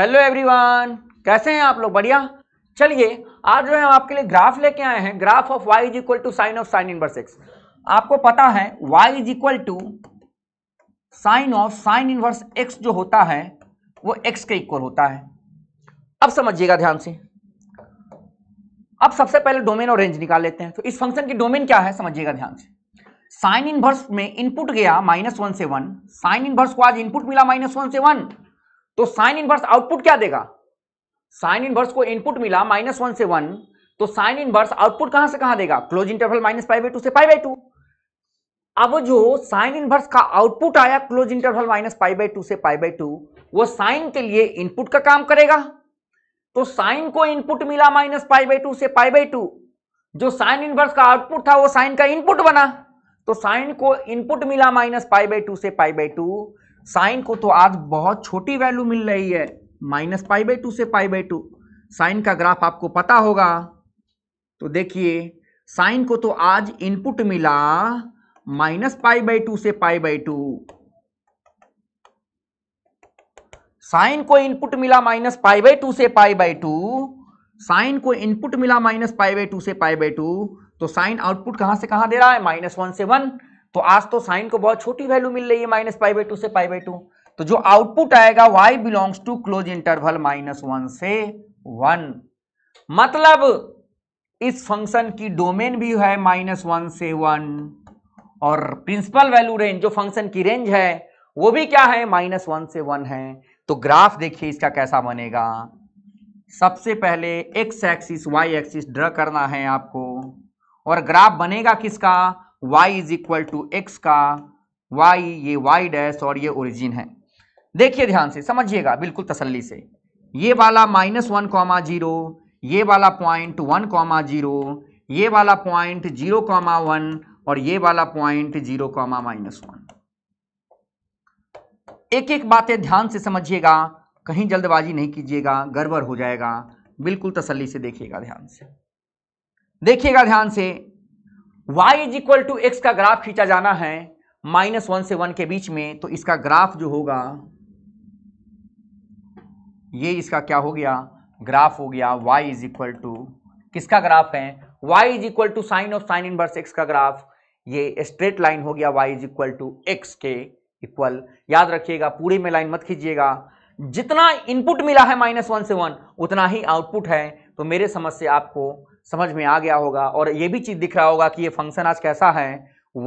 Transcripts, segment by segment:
hello everyone कैसे हैं आप लोग बढ़िया चलिए आज जो है हम आपके लिए ग्राफ लेके आए हैं graph of y is equal to sine of sine inverse x आपको पता है y is equal to sine of sine inverse x जो होता है वो x के इक्वल होता है अब समझिएगा ध्यान से अब सबसे पहले डोमेन और रेंज निकाल लेते हैं तो इस फंक्शन की डोमेन क्या है समझिएगा ध्यान से साइन इनवर्स में इनपुट गया माइनस वन से वन साइन इनवर्स को आज इनपुट मिला माइनस वन से वन तो साइन इनवर्स आउटपुट क्या देगा साइन इनवर्स को इनपुट मिला माइनस वन से वन तो साइन इनवर्स आउटपुट कहां से कहां देगा close interval minus five by two से फाइव बाई टू अब जो साइन इनवर्स का आउटपुट आया close interval minus five by two से फाइव बाई टू वो साइन के लिए इनपुट का काम करेगा तो साइन को इनपुट मिला माइनस फाइव बाई टू से फाइव बाई टू जो साइन इनवर्स का आउटपुट था वो साइन का इनपुट बना तो साइन को इनपुट मिला माइनस फाइव बाई टू से फाइव बाई टू साइन को तो आज बहुत छोटी वैल्यू मिल रही है माइनस पाई बाई टू से पाई बाई टू साइन का ग्राफ आपको पता होगा तो देखिए साइन को तो आज इनपुट मिला माइनस पाई बाई टू से पाई बाई टू साइन को इनपुट मिला माइनस पाई बाई टू से पाई बाई टू साइन को इनपुट मिला माइनस पाई बाई टू से पाई बाई टू तो साइन आउटपुट कहां से कहां दे रहा है माइनस वन से वन तो आज तो साइन को बहुत छोटी वैल्यू मिल रही है माइनस पाई बाई टू से पाई बाई टू तो जो आउटपुट आएगा y belongs to close interval minus one से वन मतलब इस फंक्शन की डोमेन भी है माइनस वन से वन और प्रिंसिपल वैल्यू रेंज जो फंक्शन की रेंज है वो भी क्या है माइनस वन से वन है तो ग्राफ देखिए इसका कैसा बनेगा सबसे पहले एक्स एक्सिस वाई एक्सिस ड्र करना है आपको और ग्राफ बनेगा किसका y is equal to x का y ये y डैश और ये ओरिजिन है देखिए ध्यान से समझिएगा बिल्कुल तसल्ली से ये वाला माइनस वन कॉमा जीरो ये वाला पॉइंट वन कॉमा जीरो ये वाला पॉइंट जीरो कॉमा वन और ये वाला point zero comma minus one एक एक बातें ध्यान से समझिएगा कहीं जल्दबाजी नहीं कीजिएगा गड़बड़ हो जाएगा बिल्कुल तसल्ली से देखिएगा ध्यान से देखिएगा ध्यान से y is equal to x का ग्राफ खींचा जाना है माइनस वन से वन के बीच में तो इसका ग्राफ जो होगा ये इसका क्या हो गया ग्राफ हो गया y इज इक्वल टू किसका ग्राफ है y is equal to sine of sine inverse x का ग्राफ ये स्ट्रेट लाइन हो गया y is equal to x के इक्वल याद रखिएगा पूरे में लाइन मत खींचिएगा जितना इनपुट मिला है माइनस वन से वन उतना ही आउटपुट है तो मेरे समझ से आपको समझ में आ गया होगा और ये भी चीज़ दिख रहा होगा कि ये फंक्शन आज कैसा है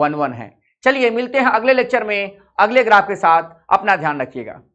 वन वन है चलिए मिलते हैं अगले लेक्चर में अगले ग्राफ के साथ अपना ध्यान रखिएगा